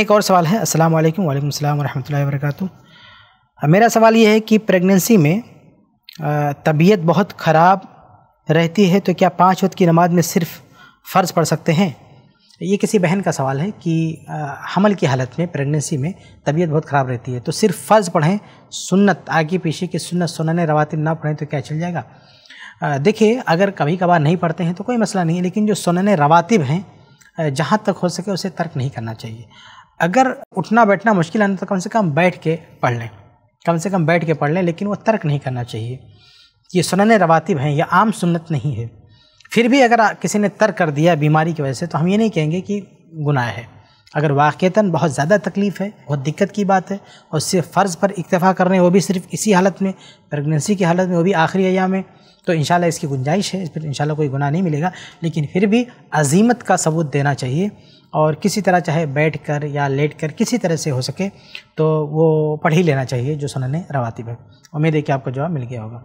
एक और सवाल है अस्सलाम वालेकुम वालेकुम अस्सलाम वरहमतुल्लाहि मेरा सवाल ये है कि प्रेगनेंसी में तबीयत बहुत ख़राब रहती है तो क्या पाँच वक्त की नमाज में सिर्फ फ़र्ज़ पढ़ सकते हैं ये किसी बहन का सवाल है कि हमल की हालत में प्रेगनेंसी में तबीयत बहुत ख़राब रहती है तो सिर्फ फ़र्ज़ पढ़ें सुन्नत आगे पीछे की सुन्नत सुनने रवातिब ना पढ़ें तो क्या चल जाएगा देखिए अगर कभी कभार नहीं पढ़ते हैं तो कोई मसला नहीं है लेकिन जो सुनन रवातिब हैं जहाँ तक हो सके उसे तर्क नहीं करना चाहिए अगर उठना बैठना मुश्किल है तो कम से कम बैठ के पढ़ लें कम से कम बैठ के पढ़ लें लेकिन वो तर्क नहीं करना चाहिए ये सुनन रवातिब हैं यह आम सुन्नत नहीं है फिर भी अगर किसी ने तर्क कर दिया बीमारी की वजह से तो हम ये नहीं कहेंगे कि गुनाह है अगर वाक़ता बहुत ज़्यादा तकलीफ़ है बहुत दिक्कत की बात है और सिर्फ फ़र्ज़ पर इक्तफ़ा कर रहे हैं वो भी सिर्फ इसी हालत में प्रेगनेंसी की हालत में वो भी आखिरी अयाम में तो इन इसकी गुंजाइश है इस पर इन कोई गुनाह नहीं मिलेगा लेकिन फिर भी अजीमत का सबूत देना चाहिए और किसी तरह चाहे बैठ कर या लेट कर किसी तरह से हो सके तो वो पढ़ ही लेना चाहिए जो सुनने रवाती है उम्मीद है कि आपको जवाब मिल गया होगा